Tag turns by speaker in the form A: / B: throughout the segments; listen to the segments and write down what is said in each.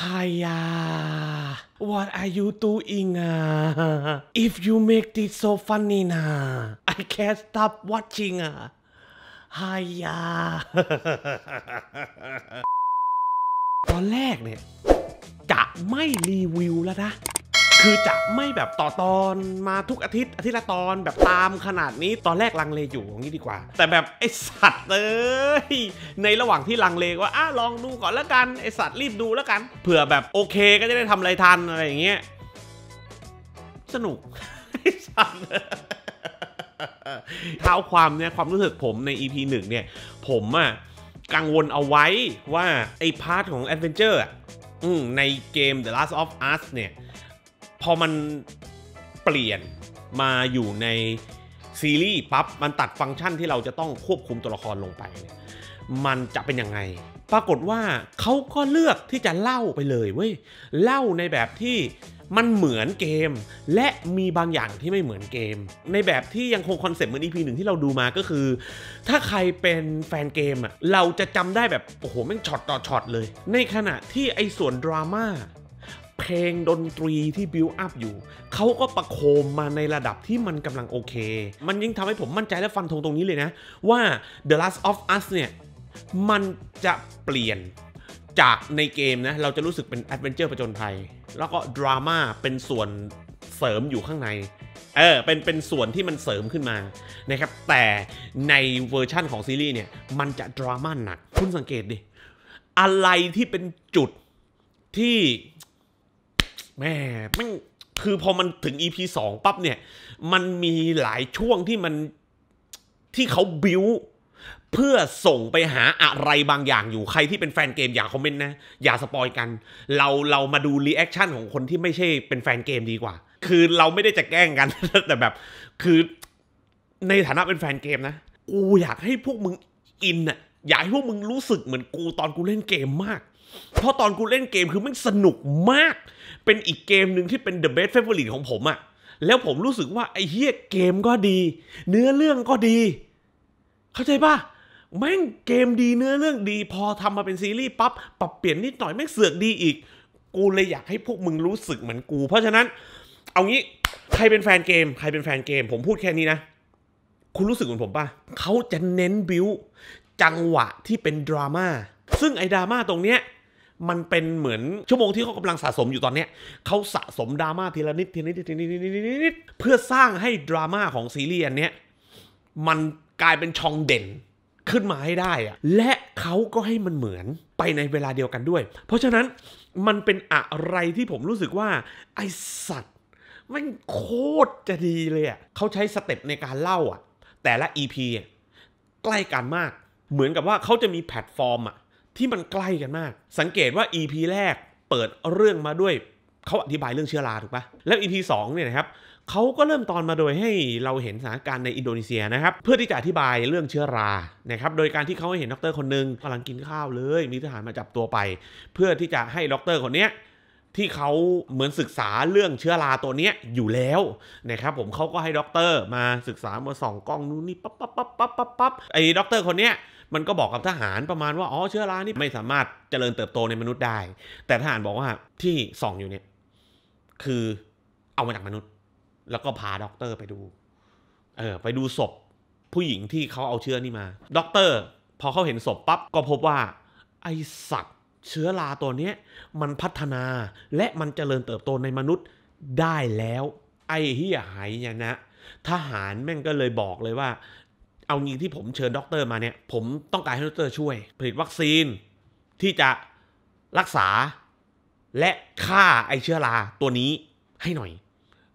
A: Haya, what are you doing? Uh? If you make this so funny, nah, I can't stop watching. Uh. Haya. ตอนแรกเนี่ย จะไม่รีวิวแล้วนะคือจะไม่แบบต่อตอนมาทุกอาทิตย์อาทิตย์ละตอนแบบตามขนาดนี้ตอนแรกลังเลอยู่อย่างนี้ดีกว่า แต่แบบ ไอสัตว์เลยในระหว่างที่ลังเลว่าอ่ะลองดูก่อนแล้วกัน ไอสัตว์รีบดูแล้วกัน เผื่อแบบโอเคก็จะได้ทำอะไรทันอะไรอย่างเงี้ยสนุก ไอสัตว์เท้าความเนี่ยความรู้สึกผมใน EP หนึ่งเนี่ย ผมอะกังวลเอาไว้ว่า ไอพาร์ทของแอดเวนเจอร์อืในเกม The Last of Us เนี่ยพอมันเปลี่ยนมาอยู่ในซีรีส์ปั๊บมันตัดฟังก์ชันที่เราจะต้องควบคุมตัวละครลงไปเนี่ยมันจะเป็นยังไงปรากฏว่าเขาก็เลือกที่จะเล่าไปเลยเว้ยเล่าในแบบที่มันเหมือนเกม และมีบางอย่างที่ไม่เหมือนเกม ในแบบที่ยังคงคอนเซ็ปต์เหมือน EP หนึ่งที่เราดูมาก็คือ ถ้าใครเป็นแฟนเกมอ่ะเราจะจำได้แบบโอ้โหแม่งช็อตต่อช็อตเลย ในขณะที่ไอ้ส่วนดราม่าเพลงดนตรีที่บิวอัพอยู่เขาก็ประโคมมาในระดับที่มันกำลังโอเค มันยิ่งทำให้ผมมั่นใจและฟันธงตรงนี้เลยนะว่า The Last of Us เนี่ย มันจะเปลี่ยนจากในเกมนะเราจะรู้สึกเป็นแอดเวนเจอร์ประจนภัยแล้วก็ดราม่าเป็นส่วนเสริมอยู่ข้างใน เออ เป็นเป็นส่วนที่มันเสริมขึ้นมานะครับแต่ในเวอร์ชั่นของซีรีส์เนี่ย มันจะดราม่าหนักคุณสังเกตดิอะไรที่เป็นจุดที่แม่ไม่คือพอมันถึง EP สองปั๊บเนี่ย มันมีหลายช่วงที่มัน ที่เขาบิว เพื่อส่งไปหาอะไรบางอย่างอยู่ ใครที่เป็นแฟนเกมอย่าคอมเมนต์นะ อย่าสปอยกัน เรา เรามาดูรีแอคชั่นของคนที่ไม่ใช่เป็นแฟนเกมดีกว่า คือเราไม่ได้จะแกล้งกัน แต่แบบ คือในฐานะเป็นแฟนเกมนะกูอยากให้พวกมึงอินอะอยากให้พวกมึงรู้สึกเหมือนกูตอนกูเล่นเกมมากเพราะตอนกูเล่นเกมคือมันสนุกมาก เป็นอีกเกมหนึ่งที่เป็น The Best Favorite ของผมอะแล้วผมรู้สึกว่า ไอ้เฮียเกมก็ดี เนื้อเรื่องก็ดี เข้าใจปะแม่งเกมดีเนื้อเรื่องดี พอทำมาเป็นซีรีส์ปับ๊บปรับเปลี่ยนนิดหน่อย แม่งเสือกดีอีก กูเลยอยากให้พวกมึงรู้สึกเหมือนกู เพราะฉะนั้น เอางี้ใครเป็นแฟนเกมใครเป็นแฟนเกม ผมพูดแค่นี้นะ คุณรู้สึกเหมือนผมปะเขาจะเน้นบิวจังหวะที่เป็นดราม่าซึ่งไอ้ดราม่าตรงเนี้ยมันเป็นเหมือนชั่วโมงที่เขากำลังสะสมอยู่ตอนนี้เขาสะสมดราม่าทีละนิดทีละนิดทีละนิดทีละนิด เพื่อสร้างให้ดราม่าของซีรีส์อันนี้มันกลายเป็นช่องเด่นขึ้นมาให้ได้อะและเขาก็ให้มันเหมือนไปในเวลาเดียวกันด้วย เพราะฉะนั้นมันเป็นอะไรที่ผมรู้สึกว่าไอ้สัตว์มันโคตรจะดีเลยอะเขาใช้สเต็ปในการเล่าอะแต่ละ EP ใกล้กันมาก เหมือนกับว่าเขาจะมีแพลตฟอร์มอะที่มันใกล้กันมาก สังเกตว่า EP แรกเปิดเรื่องมาด้วยเขาอธิบายเรื่องเชื้อรา ถูกปะแล้ว EP 2 เนี่ยนะครับเขาก็เริ่มตอนมาโดยให้เราเห็นสถานการณ์ในอินโดนีเซียนะครับ เพื่อที่จะอธิบายเรื่องเชื้อรานะครับ โดยการที่เขาเห็นด็อกเตอร์คนหนึ่งกำลังกินข้าวเลย มีทหารมาจับตัวไป เพื่อที่จะให้ด็อกเตอร์คนเนี้ยที่เขาเหมือนศึกษาเรื่องเชื้อราตัวนี้อยู่แล้วนะครับผมเขาก็ให้ด็อกเตอร์มาศึกษามาส่องกล้องนู้นนี่ปั๊บปั๊บปั๊บปั๊บปั๊บไอ้ด็อกเตอร์คนนี้มันก็บอกกับทหารประมาณว่า อ๋อ เชื้อรานี่ไม่สามารถเจริญเติบโตในมนุษย์ได้ แต่ทหารบอกว่าที่ส่องอยู่เนี่ย คือเอามาจากมนุษย์ แล้วก็พาด็อกเตอร์ไปดูเออไปดูศพผู้หญิงที่เขาเอาเชื้อนี่มาด็อกเตอร์พอเขาเห็นศพปั๊บก็พบว่า ไอสัตว์เชื้อราตัวเนี้ย มันพัฒนาและมันเจริญเติบโตในมนุษย์ได้แล้ว ไอ้เฮียหายนะ ทหารแม่งก็เลยบอกเลยว่าเอายิงที่ผมเชิญด็อกเตอร์มาเนี่ย ผมต้องการให้ด็อกเตอร์ช่วยผลิตวัคซีนที่จะรักษาและฆ่าไอเชื้อราตัวนี้ให้หน่อย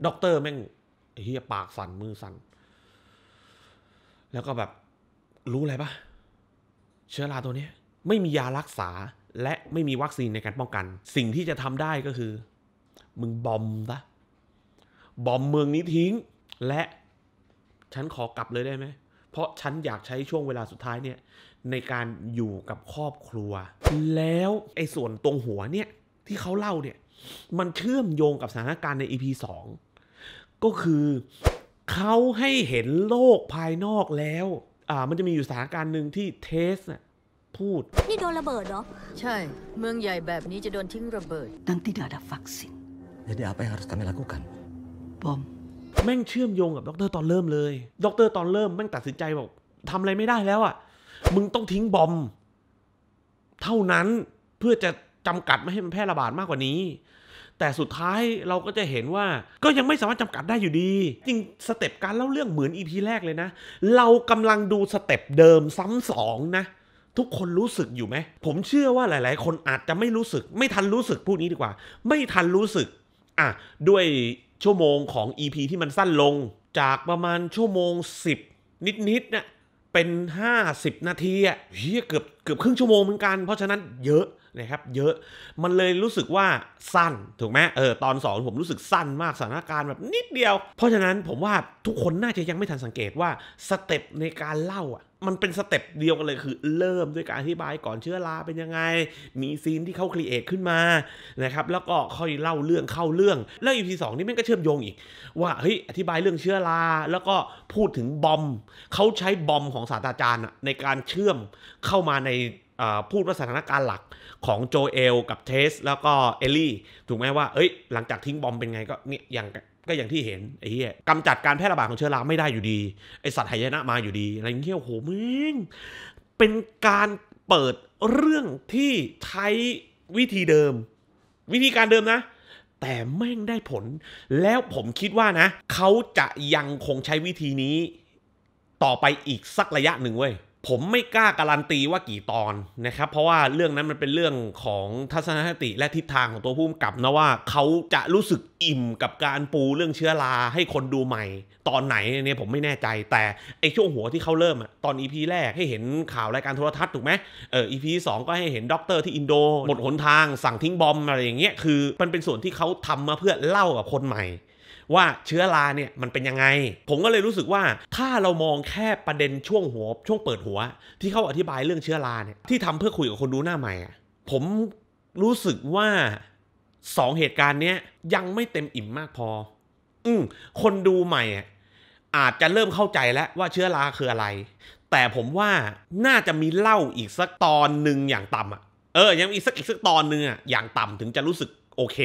A: ด็อกเตอร์แม่งเฮียปากสั่นมือสั่น แล้วก็แบบรู้อะไรปะเชื้อราตัวนี้ไม่มียารักษาและไม่มีวัคซีนในการป้องกัน สิ่งที่จะทำได้ก็คือ มึงบอมซะบอมเมืองนี้ทิ้ง และฉันขอกลับเลยได้ไหมเพราะฉันอยากใช้ช่วงเวลาสุดท้ายเนี่ยในการอยู่กับครอบครัว แล้วไอ้ส่วนตรงหัวเนี่ย ที่เขาเล่าเนี่ย มันเชื่อมโยงกับสถานการณ์ใน EP 2 ก็คือเขาให้เห็นโลกภายนอกแล้วอ่ามันจะมีอยู่สถานการณ์หนึ่งที่เทสน่พูด นี่โดนระเบิดเหรอ ใช่ เมืองใหญ่แบบนี้จะโดนทิ้งระเบิดนั่นที่ดาดาฟักซินเดี๋ยว a yang h ่ r u s kami อ a k u k a n b o แม่งเชื่อมโยงกับ ดร ตอนเริ่มเลย ดรตอนเริ่มแม่งตัดสินใจบอกทำอะไรไม่ได้แล้วอะ่ะ มึงต้องทิ้งบอมเท่านั้นเพื่อจะจำกัดไม่ให้มันแพร่ระบาดมากกว่านี้ แต่สุดท้ายเราก็จะเห็นว่า ก็ยังไม่สามารถจำกัดได้อยู่ดี จริงสเต็ปการเล่าเรื่องเหมือนอีพีแรกเลยนะ เรากำลังดูสเต็ปเดิมซ้ำสองนะ ทุกคนรู้สึกอยู่ไหมผมเชื่อว่าหลาย ๆ คนอาจจะไม่รู้สึก ไม่ทันรู้สึกพูดนี้ดีกว่า ไม่ทันรู้สึกอ่ะด้วยชั่วโมงของ EP ที่มันสั้นลงจากประมาณชั่วโมง 10 นิดๆเนี่ยเป็น 50 นาทีอะเฮียเกือบเกือบครึ่งชั่วโมงเหมือนกันเพราะฉะนั้นเยอะนะครับเยอะมันเลยรู้สึกว่าสั้นถูกไหมเออตอนสอนผมรู้สึกสั้นมากสถานการณ์แบบนิดเดียว เพราะฉะนั้นผมว่าทุกคนน่าจะยังไม่ทันสังเกตว่าสเต็ปในการเล่าอ่ะมันเป็นสเต็ปเดียวกันเลยคือ เริ่มด้วยการอธิบายก่อนเชื้อราเป็นยังไง มีซีนที่เขาครีเอทขึ้นมานะครับแล้วก็ค่อยเล่าเรื่องเข้าเรื่องเรื่องอีพีสองนี่มันก็เชื่อมโยงอีก ว่าเฮ้ยอธิบายเรื่องเชื้อราแล้วก็พูดถึงบอมเขาใช้บอมของศาสตราจารย์ในการเชื่อมเข้ามาในพูดว่าสถานการณ์หลักของโจเอล กับเทส แล้วก็เอลลี่ ถูกไหมว่าเอ้ย หลังจากทิ้งบอมเป็นไงก็เนี่ยอย่างก็อย่างที่เห็นไอ้เหี้ยกำจัดการแพร่ระบาดของเชื้อราไม่ได้อยู่ดีไอสัตว์หายนะมาอยู่ดี อะไรเงี้ยโอ้โหมึง เป็นการเปิดเรื่องที่ใช้วิธีเดิม วิธีการเดิมนะ แต่แม่งได้ผล แล้วผมคิดว่านะ เขาจะยังคงใช้วิธีนี้ ต่อไปอีกสักระยะหนึ่งเว้ยผมไม่กล้าการันตีว่ากี่ตอนนะครับ เพราะว่าเรื่องนั้นมันเป็นเรื่องของทัศนคติและทิศทางของตัวผู้กำกับนะว่าเขาจะรู้สึกอิ่มกับการปูเรื่องเชื้อราให้คนดูใหม่ ตอนไหนเนี่ยผมไม่แน่ใจ แต่ไอช่วงหัวที่เขาเริ่มอะตอนอีพีแรกให้เห็นข่าวรายการโทรทัศน์ถูกไหมเอออีพีสองก็ให้เห็นด็อกเตอร์ที่อินโดหมดหนทางสั่งทิ้งบอมอะไรอย่างเงี้ยคือ มันเป็นส่วนที่เขาทำมาเพื่อเล่ากับคนใหม่ว่าเชื้อราเนี่ยมันเป็นยังไง ผมก็เลยรู้สึกว่าถ้าเรามองแค่ประเด็นช่วงหัว ช่วงเปิดหัว ที่เขาอธิบายเรื่องเชื้อราเนี่ยที่ทำเพื่อคุยกับคนดูหน้าใหม่ ผมรู้สึกว่าสองเหตุการณ์เนี้ยยังไม่เต็มอิ่มมากพอ อืคนดูใหม่ อาจจะเริ่มเข้าใจแล้วว่าเชื้อราคืออะไร แต่ผมว่าน่าจะมีเล่าอีกสักตอนหนึ่งอย่างต่ำอะเออยังอีกสักอีกสักตอนหนึ่งอะอย่างต่ำถึงจะรู้สึกโอเค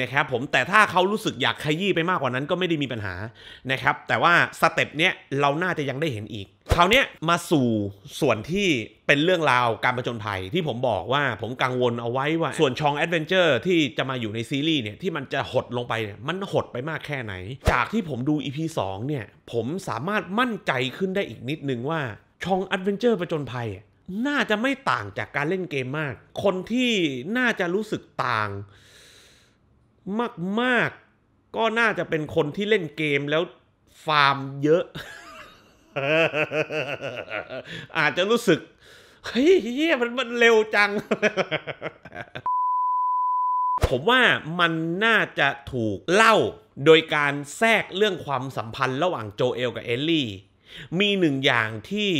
A: นะครับผมแต่ถ้าเขารู้สึกอยากขยี้ไปมากกว่านั้นก็ไม่ได้มีปัญหานะครับแต่ว่าสเต็ปเนี้ยเราน่าจะยังได้เห็นอีกคราวเนี้ยมาสู่ส่วนที่เป็นเรื่องราวการประจนภัยที่ผมบอกว่าผมกังวลเอาไว้ว่าส่วนชองแอดเวนเจอร์ที่จะมาอยู่ในซีรีส์เนี่ยที่มันจะหดลงไปเนี่ยมันหดไปมากแค่ไหน จากที่ผมดู EP 2เนี่ยผมสามารถมั่นใจขึ้นได้อีกนิดนึงว่าชองแอดเวนเจอร์ประจนภัยน่าจะไม่ต่างจากการเล่นเกมมาก คนที่น่าจะรู้สึกต่าง มากมากก็น่าจะเป็นคนที่เล่นเกมแล้วฟาร์มเยอะ อาจจะรู้สึกเฮ้ยเยมันมันเร็วจัง ผมว่ามันน่าจะถูกเล่าโดยการแทรกเรื่องความสัมพันธ์ระหว่างโจเอลกับเอลลี่มีหนึ่งอย่างที่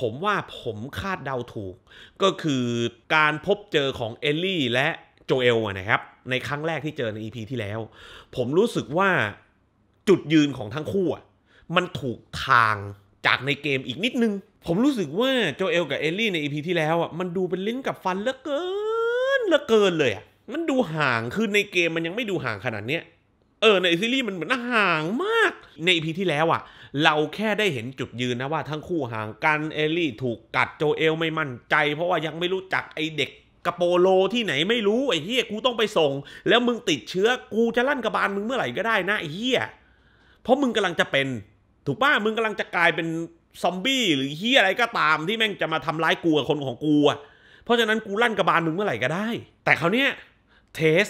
A: ผมว่าผมคาดเดาถูก ก็คือการพบเจอของเอลลี่และโจเอลนะครับ ในครั้งแรกที่เจอใน EP ที่แล้ว ผมรู้สึกว่าจุดยืนของทั้งคู่มันถูกทางจากในเกมอีกนิดนึง ผมรู้สึกว่าโจเอลกับเอลลี่ใน EP ที่แล้วมันดูเป็นลิ้นกับฟันเหลือเกินเหลือเกินเลยมันดูห่างคือ ในเกมมันยังไม่ดูห่างขนาดเนี้เออ ในซีรีส์มันเหมือนห่างมาก ในอีพีที่แล้วอะเราแค่ได้เห็นจุดยืนนะว่า ทั้งคู่ห่างกันเอลลี่ถูกกัดโจเอลไม่มั่นใจ เพราะว่ายังไม่รู้จักไอเด็กกโปโลที่ไหนไม่รู้ไอ้เฮียกูต้องไปส่ง แล้วมึงติดเชื้อกูจะลั่นกระบาลมึงเมื่อไหร่ก็ได้นะไอ้เฮียเพราะมึงกำลังจะเป็น ถูกป่ะมึงกำลังจะกลายเป็นซอมบี้หรือเฮียอะไรก็ตามที่แม่งจะมาทำร้ายกูกับคนของกูอ่ะเพราะฉะนั้นกูลั่นกระบาลมึงเมื่อไหร่ก็ได้ แต่คราวเนี้ยเทส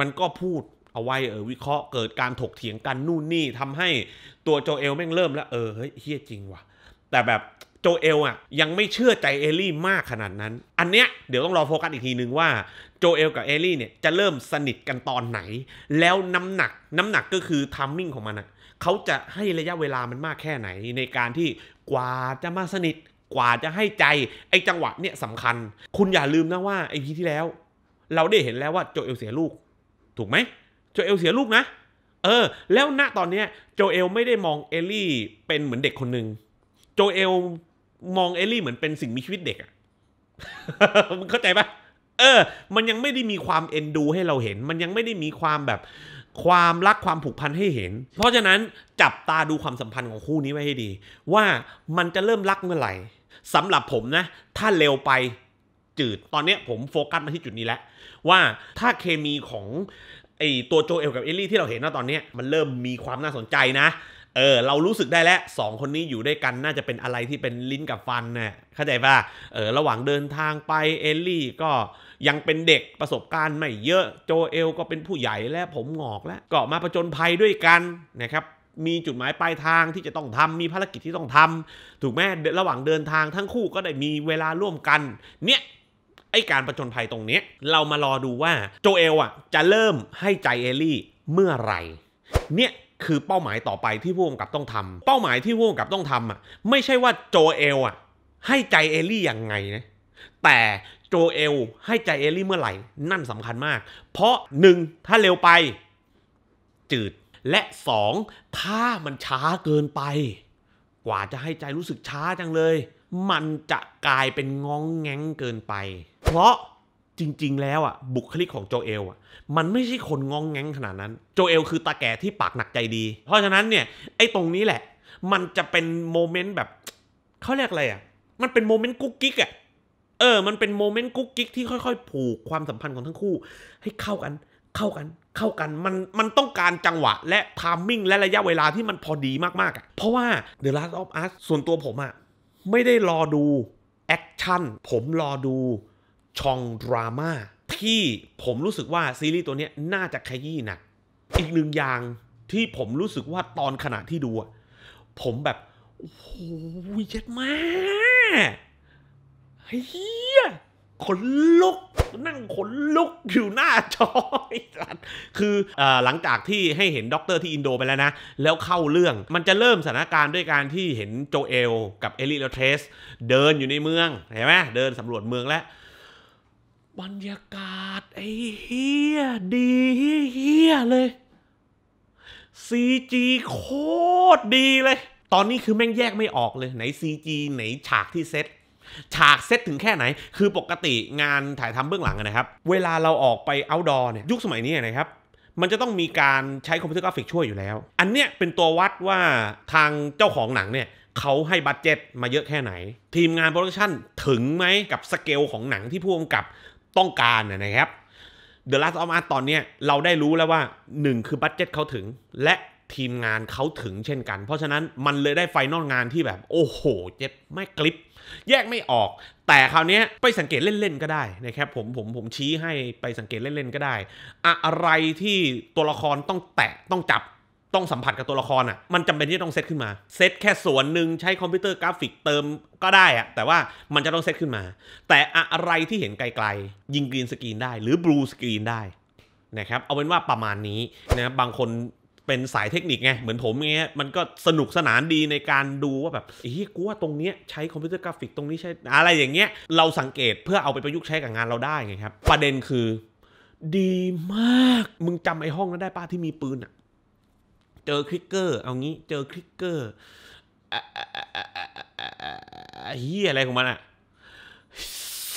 A: มันก็พูดเอาไว้เออวิเคราะห์เกิดการถกเถียงกันนู่นนี่ ทำให้ตัวโจเอลแม่งเริ่มแล้วเออเฮ้ยเฮี้ยจริงว่ะ แต่แบบโจเอลอ่ะ ยังไม่เชื่อใจเอลลี่มากขนาดนั้น อันเนี้ยเดี๋ยวต้องรอโฟกัสอีกทีนึงว่า โจเอลกับเอลลี่เนี่ยจะเริ่มสนิทกันตอนไหน แล้วน้ำหนักน้ำหนักก็คือทัมมิ่งของมันอ่ะเขาจะให้ระยะเวลามันมากแค่ไหน ในการที่กว่าจะมาสนิทกว่าจะให้ใจไอ้จังหวะเนี่ยสำคัญ คุณอย่าลืมนะว่าไอพีที่แล้ว เราได้เห็นแล้วว่าโจเอลเสียลูก ถูกไหมโจเอลเสียลูกนะ เออ แล้วณตอนเนี้ยโจเอลไม่ได้มองเอลลี่เป็นเหมือนเด็กคนหนึ่งโจเอลมองเอลลี่เหมือนเป็นสิ่งมีชีวิตเด็กอะมึงเข้าใจปะเออ มันยังไม่ได้มีความเอ็นดูให้เราเห็น มันยังไม่ได้มีความแบบความรักความผูกพันให้เห็น เพราะฉะนั้นจับตาดูความสัมพันธ์ของคู่นี้ไว้ให้ดี ว่ามันจะเริ่มรักเมื่อไหร่สำหรับผมนะ ถ้าเร็วไป จืด ตอนนี้ผมโฟกัสมาที่จุดนี้แล้วว่าถ้าเคมีของไอตัวโจเอลกับเอลลี่ที่เราเห็นนะตอนนี้มันเริ่มมีความน่าสนใจนะ เออ เรารู้สึกได้แล้วสองคนนี้อยู่ด้วยกันน่าจะเป็นอะไรที่เป็นลิ้นกับฟันนะ่เข้าใจป่ะเออระหว่างเดินทางไปเอลลี่ก็ยังเป็นเด็กประสบการณ์ไม่เยอะโจเอลก็เป็นผู้ใหญ่แล้วผมหงอกแล้ว ก็มาประจนภัยด้วยกันนะครับ มีจุดหมายปลายทางที่จะต้องทำมีภารกิจที่ต้องทำ ถูกไหมระหว่างเดินทางทั้งคู่ก็ได้มีเวลาร่วมกันเนี่ยไอการประจนภัยตรงนี้เรามารอดูว่าโจเอลอ่ะจะเริ่มให้ใจเอลลี่เมื่อไหร่ เนี่ยคือเป้าหมายต่อไปที่ผู้กำกับต้องทำเป้าหมายที่ผู้กำกับต้องทำอ่ะไม่ใช่ว่าโจเอลอ่ะให้ใจเอลลี่ยังไงนะแต่โจเอลให้ใจเอลลี่เมื่อไหร่ นั่นสำคัญมาก เพราะหนึ่งถ้าเร็วไปจืดและสองถ้ามันช้าเกินไป กว่าจะให้ใจรู้สึกช้าจังเลยมันจะกลายเป็นง้องแง้งเกินไป เพราะจริงๆ แล้วอ่ะบุคลิกของโจเอลอ่ะมันไม่ใช่คนงองแง้งขนาดนั้น โจเอลคือตาแก่ที่ปากหนักใจดี เพราะฉะนั้นเนี่ยไอ้ตรงนี้แหละมันจะเป็นโมเมนต์แบบเขาเรียกอะไรอ่ะมันเป็นโมเมนต์กุ๊กกิ๊กอ่ะเออมันเป็นโมเมนต์กุ๊กกิ๊กที่ค่อย ๆ ผูกความสัมพันธ์ของทั้งคู่ ให้เข้ากันเข้ากันเข้ากันมัน มันต้องการจังหวะ และทามมิ่ง และระยะเวลาที่มันพอดีมากๆอ่ะเพราะว่า The Last of Us ส่วนตัวผมอ่ะไม่ได้รอดู แอคชั่นผมรอดูชองดราม่าที่ผมรู้สึกว่าซีรีส์ตัวนี้น่าจะขยี้หนัก อีกหนึ่งอย่างที่ผมรู้สึกว่าตอนขณะที่ดู ผมแบบโอ้โหเย็ดมากเฮียขนลุกนั่งขนลุกอยู่หน้าจอสัคือหลังจากที่ให้เห็นด็อกเตอร์ที่อินโดไปแล้วนะ แล้วเข้าเรื่อง มันจะเริ่มสถานการณ์ด้วยการที่เห็นโจเอลกับเอลิเลเทสเดินอยู่ในเมืองเห็นไหมเดินสำรวจเมืองแล้วบรรยากาศไอ้เฮียดีเฮียเลยซีจีโคตรดีเลย ตอนนี้คือแม่งแยกไม่ออกเลยไหนซีจีไหนฉากที่เซตฉากเซตถึงแค่ไหน คือปกติงานถ่ายทำเบื้องหลังนะครับ เวลาเราออกไปเอาดอร์เนี่ยยุคสมัยนี้นะครับมันจะต้องมีการใช้คอมพิวเตอร์กราฟิกช่วยอยู่แล้ว อันเนี้ยเป็นตัววัดว่าทางเจ้าของหนังเนี่ยเขาให้บัตเจ็ตมาเยอะแค่ไหน ทีมงานโปรดักชั่นถึงไหมกับสเกลของหนังที่ผู้กำกับต้องการนะครับ The Last of Us ตอนเนี้ยเราได้รู้แล้วว่า 1 คือบัตเจ็ตเขาถึงและทีมงานเขาถึงเช่นกัน เพราะฉะนั้นมันเลยได้ไฟนอลงานที่แบบ โอ้โห เจ็บ ไม่กลิป แยกไม่ออก แต่คราวนี้ไปสังเกตเล่นๆก็ได้นะครับผมผมผมชี้ให้ไปสังเกตเล่นๆก็ได้ อะไรที่ตัวละครต้องแตะต้องจับต้องสัมผัสกับตัวละครอ่ะมันจำเป็นที่ต้องเซตขึ้นมาเซตแค่ส่วนหนึ่งใช้คอมพิวเตอร์กราฟิกเติมก็ได้อะแต่ว่ามันจะต้องเซตขึ้นมา แต่อะไรที่เห็นไกลๆยิงกรีนสกรีนได้หรือบลูสกรีนได้นะครับเอาเป็นว่าประมาณนี้นะบางคนเป็นสายเทคนิคไงเหมือนผมเงี้ยมันก็สนุกสนานดีในการดูว่าแบบเฮ้ยกูว่าตรงเนี้ยใช้คอมพิวเตอร์กราฟิกตรงนี้ใช้ อะไรอย่างเงี้ย เราสังเกตเพื่อเอาไป ประยุกต์ใช้กับงานเราได้ไงครับประเด็นคือ ดีมาก มึงจำไอ้ห้องนั้นได้ป้าที่มีปืนอะเจอคลิกเกอร์เอางี้เจอคลิกเกอร์เฮียอะไรของมันอะ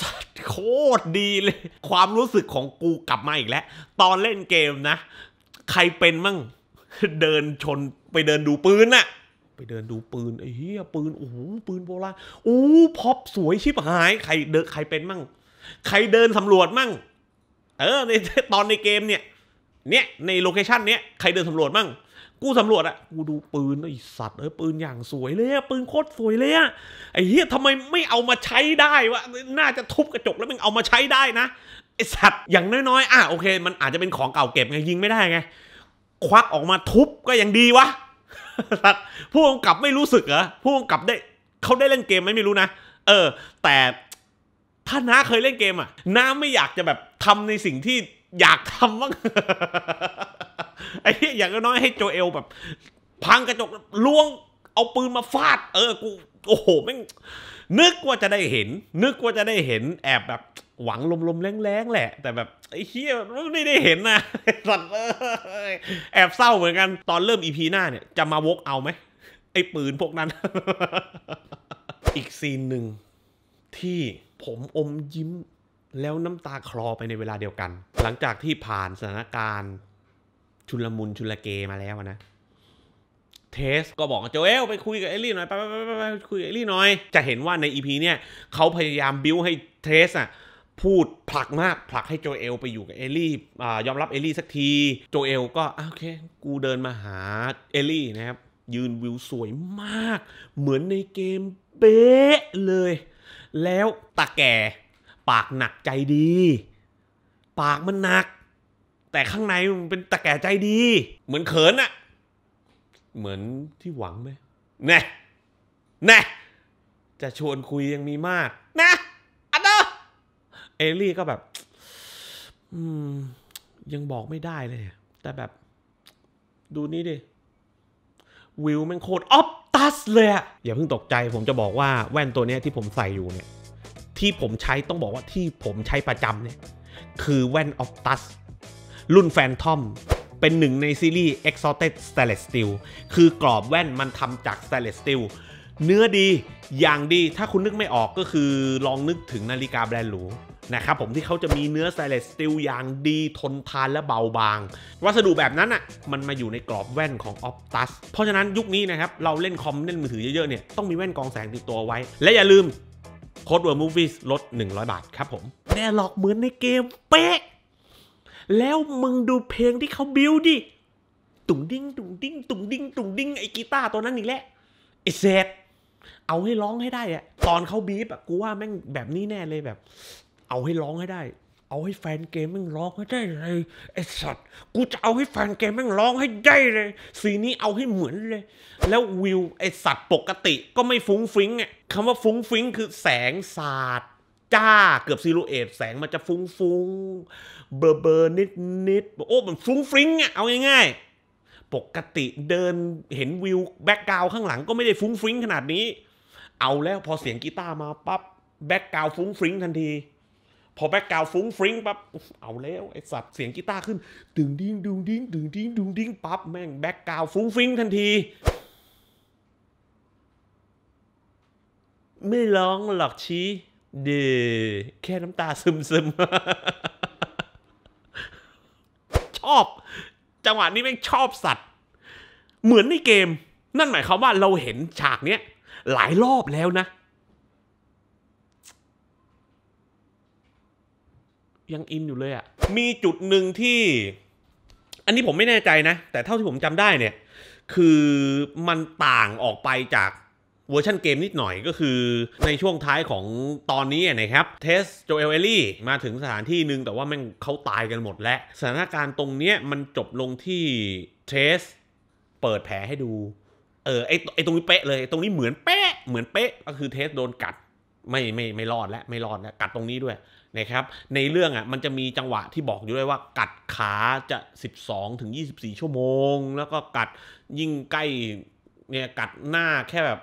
A: สโคตรดีเลย ความรู้สึกของกูกลับมาอีกแล้วตอนเล่นเกมนะ ใครเป็นมั่งเดินชนไปเดินดูปืนน่ะไปเดินดูปืนไอ้เหี้ยปืนโอ้โหปืนโบราณโอ้พอบสวย ชิบหาย ใครเดใครเป็นมั่ง ใครเดินสำรวจมั่ง เออในตอนในเกมเนี่ยเนี่ยในโลเคชันเนี้ยใครเดินสำรวจมั่งกูสำรวจอะกูดูปืนไอสัตว์เอ้ปืนอย่างสวยเลยอะปืนโคตรสวยเลยอะไอ้เฮียทำไมไม่เอามาใช้ได้วะน่าจะทุบกระจกแล้วมึงเอามาใช้ได้นะไอสัตว์อย่างน้อยๆอ่ะโอเค มันอาจจะเป็นของเก่าเก็บไงยิงไม่ได้ไงควักออกมาทุบก็ยังดีวะผู้กำกับไม่รู้สึกเหรอผู้กำกับได้เขาได้เล่นเกมไหมไม่รู้นะเออ แต่ถ้าน้าเคยเล่นเกมอ่ะ น้าไม่อยากจะแบบทำในสิ่งที่อยากทำบ้างไอ้ที่อย่างน้อยให้โจเอลแบบ พังกระจกล้วงเอาปืนมาฟาด เออ กูโอ้โหแม่งนึกว่าจะได้เห็นนึกว่าจะได้เห็นแอบแบบหวังลมๆแรงๆ แหละ แต่แบบไอ้เฮียไม่ได้เห็นนะสัตว์แอบเศร้าเหมือนกันตอนเริ่มอีพีหน้าเนี่ยจะมาวกเอาไหมไอ้ปืนพวกนั้น อีกซีนหนึ่ง ที่ผมอมยิ้มแล้วน้ำตาคลอไปในเวลาเดียวกัน หลังจากที่ผ่านสถานการณ์ ชุลมุนชุลเกมาแล้วนะเทสก็บอกโจเอลไปคุยกับเอลลี่หน่อยไปไปไปไปคุยกับเอลลี่หน่อยจะเห็นว่าในอีพีเนี่ยเขาพยายามบิ้วให้เทสอ่ะพูดผลักมากผลักให้โจเอลไปอยู่กับเอลลี่ยอมรับเอลลี่สักที โจเอลก็โอเคกูเดินมาหาเอลลี่นะครับ ยืนวิวสวยมาก เหมือนในเกมเป๊ะเลย แล้วตาแก่ปากหนักใจดี ปากมันหนัก แต่ข้างในมันเป็นตาแก่ใจดี เหมือนเขินอะเหมือนที่หวังไหม แน่ แน่ จะชวนคุยยังมีมากนะอันเดอร์เอลี่ก็แบบยังบอกไม่ได้เลย แต่แบบ ดูนี่ดิ วิวแม่งโคตรออฟตัสเลยอะอย่าเพิ่งตกใจผมจะบอกว่าแว่นตัวนี้ที่ผมใส่อยู่เนี่ยที่ผมใช้ต้องบอกว่าที่ผมใช้ประจำเนี่ยคือแว่นออฟตัสรุ่นแฟนทอมเป็นหนึ่งในซีรีส์ Exalted Stainless Steel คือกรอบแว่นมันทำจาก Stainless Steel เนื้อดี อย่างดี ถ้าคุณนึกไม่ออกก็คือลองนึกถึงนาฬิกาแบรนด์หรู นะครับผมที่เขาจะมีเนื้อ Stainless Steel อย่างดีทนทานและเบาบาง วัสดุแบบนั้นอ่ะมันมาอยู่ในกรอบแว่นของ Optus เพราะฉะนั้นยุคนี้นะครับ เราเล่นคอมเล่นมือถือเยอะๆเนี่ยต้องมีแว่นกองแสงติดตัวไว้ และอย่าลืมโค้ดเวอร์มูฟี่ลด 100 บาทครับผมแน่หลอกเหมือนในเกมเป๊ะแล้วมึงดูเพลงที่เขาบิวดิตุ่งดิ้งตุ่งดิ้งตุ่งดิ้งตุ่งดิ้งไอ้กีตาร์ตัวนั้นอีกแหละไอ้เซดเอาให้ร้องให้ได้อะตอนเขาบีบอะกูว่าแม่งแบบนี้แน่เลยแบบ เอาให้ร้องให้ได้ เอาให้แฟนเกมแม่งร้องให้ได้เลยไอ้สัตว์กูจะเอาให้แฟนเกมแม่งร้องให้ได้เลย สีนี้เอาให้เหมือนเลย แล้ววิวไอ้สัตว์ปกติก็ไม่ฟุ้งฟิ้งอะคำว่าฟุ้งฟิ้งคือแสงสาดจ้า เกือบซิลูเอตแสงมันจะฟุ้งฟุ้งเบอร์เบอร์นิดนิดโอ้มันฟุ้งฟริ้งอะเอาง่ายๆปกติเดินเห็นวิวแบ็กกราวข้างหลัง ก็ไม่ได้ฟุ้งฟริ้งขนาดนี้ เอาแล้วพอเสียงกีตาร์มา ปั๊บแบ็กกราวฟุ้งฟริ้งทันที พอแบ็กกราวฟุ้งฟริ้งปั๊บ เอาแล้ว ไอ้ สัตว์เสียงกีตาร์ขึ้น ดึงดิ้งดึงดิ้งดึงดิ้งดึงดิ้งปั๊บแม่งแบ็กกราวฟุ้งฟริ้งทันที ไม่ร้องหรอกชี้เดแค่น้ำตาซึมซึมชอบ จังหวะนี้แม่งชอบสัตว์ เหมือนในเกม นั่นหมายความว่าเราเห็นฉากเนี้ย หลายรอบแล้วนะ ยังอินอยู่เลยอะ มีจุดหนึ่งที่ อันนี้ผมไม่แน่ใจนะ แต่เท่าที่ผมจำได้เนี่ย คือมันต่างออกไปจากเวอร์ชันเกมนิดหน่อยก็คือในช่วงท้ายของตอนนี้นะครับเทสโจเอลเอลี่มาถึงสถานที่หนึ่งแต่ว่าแม่งเขาตายกันหมดแล้วสถานการณ์ตรงเนี้ยมันจบลงที่เทสเปิดแผลให้ดูเออไอไอตรงนี้เป๊ะเลย ตรงนี้เหมือนเป๊ะเหมือนเป๊ะก็คือเทสโดนกัดไม่ไม่ไม่รอดแล้วไม่รอดแล้วกัดตรงนี้ด้วยนะครับ ในเรื่องอ่ะมันจะมีจังหวะที่บอกอยู่ด้วยว่ากัดขาจะ 12ถึง24 ชั่วโมง แล้วก็กัดยิ่งใกล้เนี่ยกัดหน้าแค่แบบ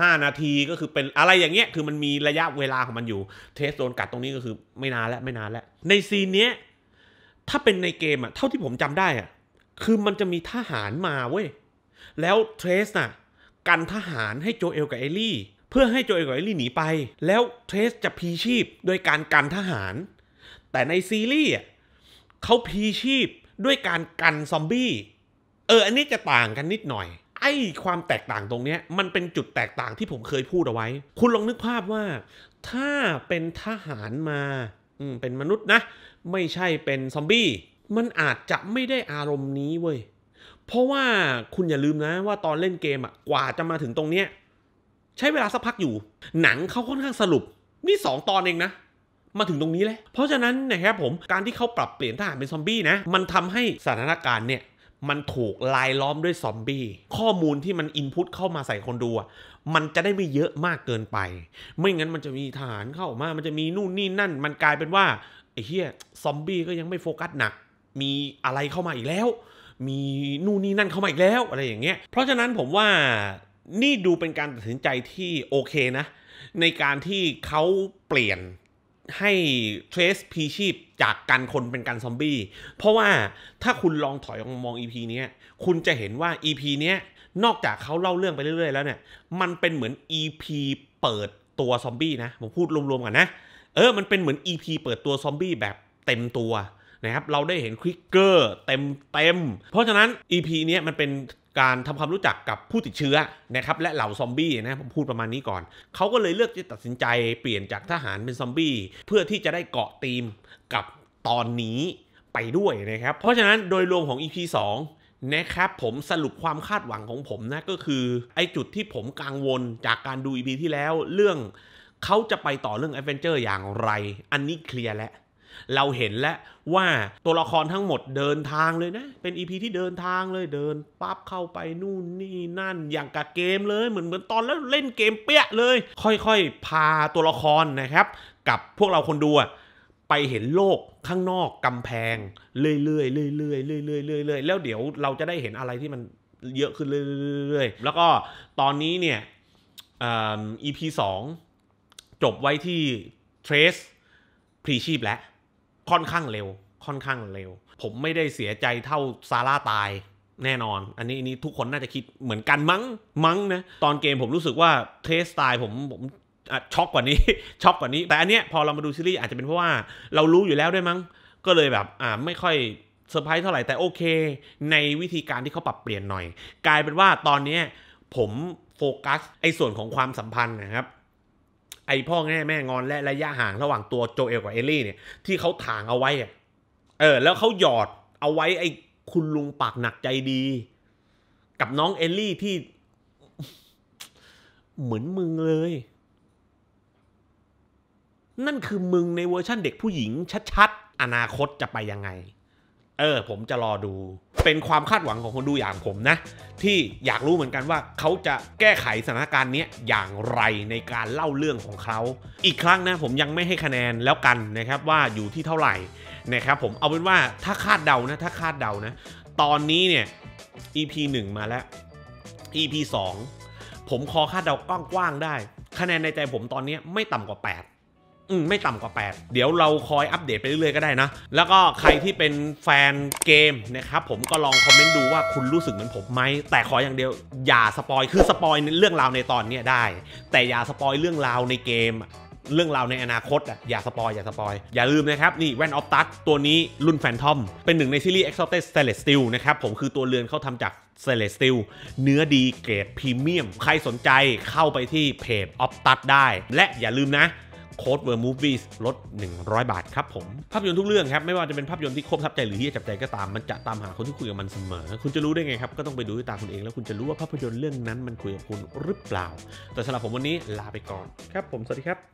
A: ห้านาทีก็คือเป็นอะไรอย่างเงี้ยคือมันมีระยะเวลาของมันอยู่เทสโดนกัดตรงนี้ก็คือไม่นานแล้วไม่นานแล้ว ในซีนเนี้ย ถ้าเป็นในเกมอะเท่าที่ผมจำได้อะคือมันจะมีทหารมาเว้ยแล้วเทสน่ะ กันทหารให้โจเอลกับเอลลี่ เพื่อให้โจเอลกับเอลี่หนีไป แล้วเทสจะพีชีพโดยการกันทหาร แต่ในซีรีส์เขาพีชีพด้วยการกันซอมบี้เอออันนี้จะต่างกันนิดหน่อยไอ้ความแตกต่างตรงเนี้ยมันเป็นจุดแตกต่างที่ผมเคยพูดเอาไว้ คุณลองนึกภาพว่าถ้าเป็นทหารมาเป็นมนุษย์นะ ไม่ใช่เป็นซอมบี้ มันอาจจะไม่ได้อารมณ์นี้เว้ย เพราะว่าคุณอย่าลืมนะว่าตอนเล่นเกมอะกว่าจะมาถึงตรงเนี้ยใช้เวลาสักพักอยู่ หนังเขาค่อนข้างสรุปนี่2ตอนเองนะ มาถึงตรงนี้แล้วเพราะฉะนั้นนะครับผม การที่เขาปรับเปลี่ยนทหารเป็นซอมบี้นะ มันทำให้สถานการณ์เนี่ยมันถูกลายล้อมด้วยซอมบี้ข้อมูลที่มันอินพุตเข้ามาใส่คนดูอ่ะมันจะได้ไม่เยอะมากเกินไป ไม่งั้นมันจะมีฐานเข้ามามันจะมีนู่นนี่นั่นมันกลายเป็นว่าไอ้เฮียซอมบี้ก็ยังไม่โฟกัสหนักมีอะไรเข้ามาอีกแล้ว มีนู่นนี่นั่นเข้ามาอีกแล้ว อะไรอย่างเงี้ยเพราะฉะนั้นผมว่านี่ดูเป็นการตัดสินใจที่โอเคนะ ในการที่เขาเปลี่ยนให้เทรสพีชีพจากการคนเป็นการซอมบี้ เพราะว่าถ้าคุณลองถอยมอง EP นี้คุณจะเห็นว่า EP นี้นอกจากเขาเล่าเรื่องไปเรื่อยๆแล้วเนี่ย มันเป็นเหมือน EP เปิดตัวซอมบี้นะ ผมพูดรวมๆกันนะ เออ มันเป็นเหมือน EP เปิดตัวซอมบี้แบบเต็มตัวนะครับ เราได้เห็นคริกเกอร์เต็มเต็มเพราะฉะนั้น EP นี้มันเป็นการทำความรู้จักกับผู้ติดเชื้อนะครับ และเหล่าซอมบี้นะผมพูดประมาณนี้ก่อน เขาก็เลยเลือกที่ตัดสินใจเปลี่ยนจากทหารเป็นซอมบี้ เพื่อที่จะได้เกาะทีมกับตอนนี้ไปด้วยนะครับ เพราะฉะนั้นโดยรวมของ EP 2 นะครับ ผมสรุปความคาดหวังของผมนะก็คือไอ้จุดที่ผมกังวลจากการดู EP ที่แล้ว เรื่องเขาจะไปต่อเรื่อง a d v e n t u r e อย่างไร อันนี้เคลียร์แล้วเราเห็นแล้วว่าตัวละครทั้งหมดเดินทางเลยนะเป็นอีพีที่เดินทางเลยเดินปั๊บเข้าไปนู่นนี่นั่น อย่างกับเกมเลยเหมือนเหมือนตอนแล้วเล่นเกมเปี้ยเลย ค่อยๆพาตัวละครนะครับ กับพวกเราคนดูไปเห็นโลกข้างนอกกำแพง เรื่อยๆเรื่อยๆเรื่อยๆเรื่อยๆแล้วเดี๋ยวเราจะได้เห็นอะไรที่มันเยอะขึ้นเรื่อยๆแล้วก็ตอนนี้เนี่ยอีพีสองจบไว้ที่เทรสพรีชีพแล้วค่อนข้างเร็ว ค่อนข้างเร็ว ผมไม่ได้เสียใจเท่า ซาร่าตายแน่นอน อันนี้นี้ทุกคนน่าจะคิดเหมือนกันมั้ง มั้งนะ ตอนเกมผมรู้สึกว่า เทสตายผมผมช็อกกว่านี้ ช็อกกว่านี้ แต่อันเนี้ยพอเรามาดูซีรีส์ อาจจะเป็นเพราะว่าเรารู้อยู่แล้วด้วยมั้ง ก็เลยแบบอ่าไม่ค่อยเซอร์ไพรส์เท่าไหร่ แต่โอเค ในวิธีการที่เขาปรับเปลี่ยนหน่อย กลายเป็นว่าตอนเนี้ยผมโฟกัสไอ้ส่วนของความสัมพันธ์นะครับไอพ่อแม่แม่ งอน และระยะห่างระหว่างตัวโจเอล กับ เอลลี่ เนี่ยที่เขาถางเอาไว้อเออ แล้วเขาหยอดเอาไว้ ไอคุณลุงปากหนักใจดี กับน้องเอลลี่ที่ เหมือน มึง เลย นั่นคือ มึง ในเวอร์ชั่น เด็กผู้หญิง ชัด ๆ อนาคตจะไป ยังไงเออ ผมจะรอดูเป็นความคาดหวังของคนดูอย่างผมนะที่อยากรู้เหมือนกันว่าเขาจะแก้ไขสถานการณ์นี้อย่างไรในการเล่าเรื่องของเขา อีกครั้งนะผมยังไม่ให้คะแนนแล้วกันนะครับว่าอยู่ที่เท่าไหร่นะครับผมเอาเป็นว่าถ้าคาดเดานะถ้าคาดเดานะตอนนี้เนี่ย EP 1 มาแล้ว EP 2 ผมคอคาดเดากว้างๆได้ คะแนนในใจผมตอนนี้ไม่ต่ำกว่า 8อืมไม่ต่ำกว่า 8 เดี๋ยวเราคอยอัปเดตไปเรื่อยๆ ก็ได้นะ แล้วก็ใครที่เป็นแฟนเกมนะครับผมก็ลองคอมเมนต์ดูว่าคุณรู้สึกเหมือนผมไหม แต่ขออย่างเดียวอย่าสปอย คือสปอยเรื่องราวในตอนนี้ได้ แต่อย่าสปอยเรื่องราวในเกม เรื่องราวในอนาคตอ่ะอย่าสปอยอย่าสปอย อย่าลืมนะครับ นี่แว่นออฟตัสตัวนี้รุ่นแฟนทอมเป็นหนึ่งในซีรีส์ Exalted Stainless Steel นะครับผมคือตัวเรือนเขาทำจากเซเลสติลเนื้อดีเกรดพรีเมียมใครสนใจเข้าไปที่เพจออฟตัสได้และอย่าลืมนะโค้ดเวอร์มูฟวีสลด 100 บาทครับผมภาพยนตร์ทุกเรื่องครับไม่ว่าจะเป็นภาพยนตร์ที่โคบทับใจหรือที่จับใจก็ตาม มันจะตามหาคนที่คุยกับมันเสมอ คุณจะรู้ได้ไงครับก็ต้องไปดูด้วยตาคุณเองแล้วคุณจะรู้ว่าภาพยนตร์เรื่องนั้นมันคุยกับคุณหรือเปล่าแต่สำหรับผมวันนี้ลาไปก่อน ครับ ผมสวัสดีครับ